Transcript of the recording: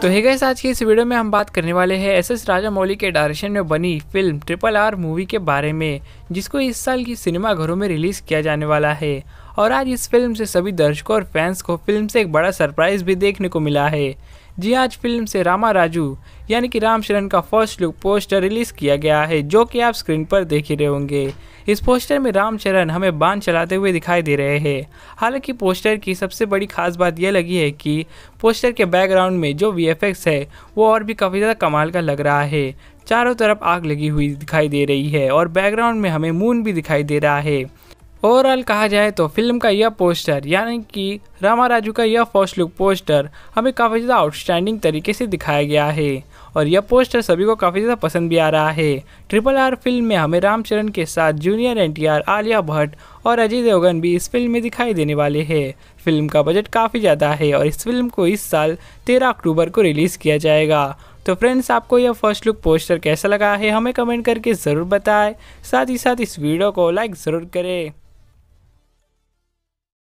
तो है गैस आज की इस वीडियो में हम बात करने वाले हैं एस एस राजा मौली के डायरेक्शन में बनी फिल्म ट्रिपल आर मूवी के बारे में जिसको इस साल की सिनेमा घरों में रिलीज़ किया जाने वाला है और आज इस फिल्म से सभी दर्शकों और फैंस को फिल्म से एक बड़ा सरप्राइज भी देखने को मिला है जी आज फिल्म से रामा राजू यानी कि राम शरण का फर्स्ट लुक पोस्टर रिलीज किया गया है जो कि आप स्क्रीन पर देख ही रहे होंगे इस पोस्टर में राम शरण हमें बांध चलाते हुए दिखाई दे रहे हैं हालांकि पोस्टर की सबसे बड़ी खास बात यह लगी है कि पोस्टर के बैकग्राउंड में जो वी है वो और भी काफ़ी ज़्यादा कमाल का लग रहा है चारों तरफ आग लगी हुई दिखाई दे रही है और बैकग्राउंड में हमें मून भी दिखाई दे रहा है ओवरऑल कहा जाए तो फिल्म का यह पोस्टर यानी कि रामा राजू का यह फर्स्ट लुक पोस्टर हमें काफ़ी ज़्यादा आउटस्टैंडिंग तरीके से दिखाया गया है और यह पोस्टर सभी को काफ़ी ज़्यादा पसंद भी आ रहा है ट्रिपल आर फिल्म में हमें रामचरण के साथ जूनियर एन आलिया भट्ट और अजय देवगन भी इस फिल्म में दिखाई देने वाले हैं फिल्म का बजट काफ़ी ज़्यादा है और इस फिल्म को इस साल तेरह अक्टूबर को रिलीज़ किया जाएगा तो फ्रेंड्स आपको यह फर्स्ट लुक पोस्टर कैसा लगा है हमें कमेंट करके ज़रूर बताएं साथ ही साथ इस वीडियो को लाइक ज़रूर करें